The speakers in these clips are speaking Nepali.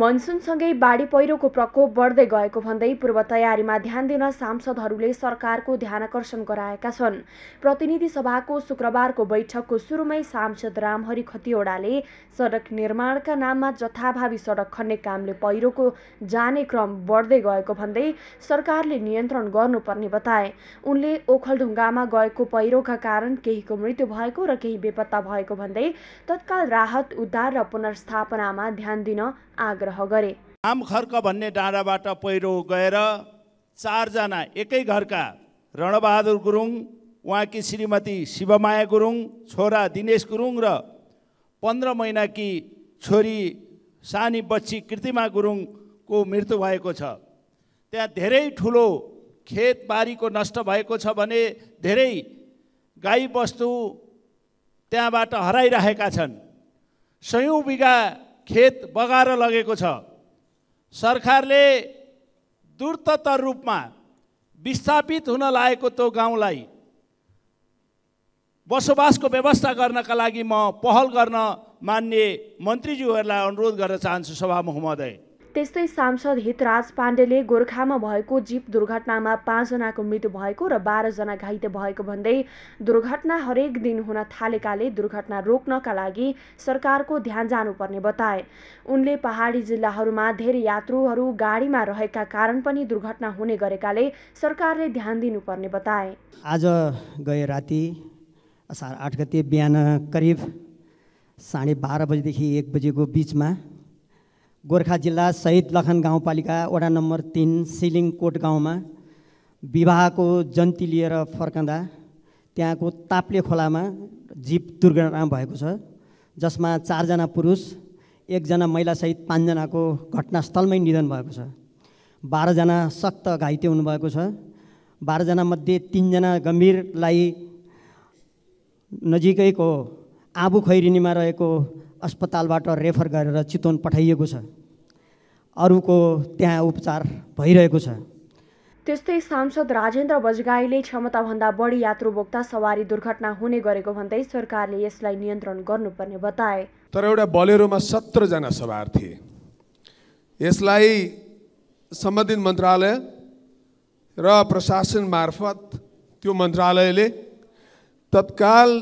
मनसुनसँगै बाढी पहिरोको प्रकोप बढ्दै गएको भन्दै पूर्व तयारीमा ध्यान दिन सांसदहरूले सरकारको ध्यान आकर्षण गराएका छन् प्रतिनिधि सभाको शुक्रबारको बैठकको सुरुमै सांसद रामहरि खतिवड़ाले सडक निर्माणका नाममा जथाभावी सडक खन्ने कामले पहिरोको जाने क्रम बढ्दै गएको भन्दै सरकारले नियन्त्रण गर्नुपर्ने बताए उनले ओखलढुङ्गामा गएको पहिरोका कारण केहीको मृत्यु भएको र केही बेपत्ता भएको भन्दै तत्काल राहत उद्धार र पुनर्स्थापनामा ध्यान दिन आग्रह आग्रह गरे आम खर्क भन्ने डाँडाबाट पहिरो गएर चारजना एकै घरका रणबहादुर गुरुङ उहाँकी श्रीमती शिवमाया गुरुङ छोरा दिनेश गुरुङ र पन्ध्र महिनाकी छोरी सानी बच्ची कृतिमा गुरुङको मृत्यु भएको छ त्यहाँ धेरै ठुलो खेतबारीको नष्ट भएको छ भने धेरै गाईबस्तु त्यहाँबाट हराइरहेका छन् सयौँ बिघा खेत बगाएर लगेको छ सरकारले द्रुततर रूपमा विस्थापित हुन लागेको त्यो गाउँलाई बसोबासको व्यवस्था गर्नका लागि म पहल गर्न मान्ने मन्त्रीज्यूहरूलाई अनुरोध गर्न चाहन्छु सभामुख महोदय त्यस्तै सांसद हितराज पाण्डेले गोर्खामा भएको जीप दुर्घटनामा पाँचजनाको मृत्यु भएको र बाह्रजना घाइते भएको भन्दै दुर्घटना हरेक दिन हुन थालेकाले दुर्घटना रोक्नका लागि सरकारको ध्यान जानुपर्ने बताए उनले पहाडी जिल्लाहरूमा धेरै यात्रुहरू गाडीमा रहेका कारण पनि दुर्घटना हुने गरेकाले सरकारले ध्यान दिनुपर्ने बताए आज गए राति असार आठ गते बिहान करिब साढे बाह्र बजीदेखि एक बजेको बिचमा गोर्खा जिल्ला शहीद लखन गाउँपालिका वडा नम्बर तिन सिलिङकोट गाउँमा विवाहको जन्ती लिएर फर्कँदा त्यहाँको ताप्ले खोलामा जिप दुर्घटना भएको छ जसमा चारजना पुरुष एकजना महिलासहित पाँचजनाको घटनास्थलमै निधन भएको छ बाह्रजना सक्त घाइते हुनुभएको छ बाह्रजनामध्ये तिनजना गम्भीरलाई नजिकैको आबु खैरिनीमा रहेको अस्पतालबाट रेफर गरेर चितवन पठाइएको छ अरूको त्यहाँ उपचार भइरहेको छ त्यस्तै सांसद राजेन्द्र बजगाईले क्षमताभन्दा बढी यात्रु बोक्दा सवारी दुर्घटना हुने गरेको भन्दै सरकारले यसलाई नियन्त्रण गर्नुपर्ने बताए तर एउटा बलेरोमा सत्रजना सवार थिए यसलाई सम्बन्धित मन्त्रालय र प्रशासन मार्फत त्यो मन्त्रालयले तत्काल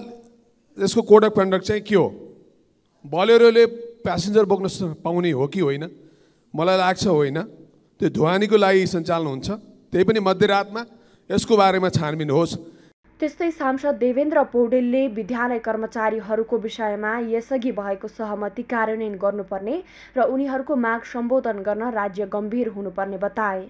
यसको कोडक अफ कन्डक्ट चाहिँ के हो बलेरोले प्यासेन्जर बोक्न पाउने हो कि होइन मलाई लाग्छ होइन त्यो धुवानीको लागि सञ्चालन हुन्छ त्यही पनि मध्यरातमा यसको बारेमा छानबिन होस् त्यस्तै सांसद देवेन्द्र पौडेलले विद्यालय कर्मचारीहरूको विषयमा यसअघि भएको सहमति कार्यान्वयन गर्नुपर्ने र उनीहरूको माग सम्बोधन गर्न राज्य गम्भीर हुनुपर्ने बताए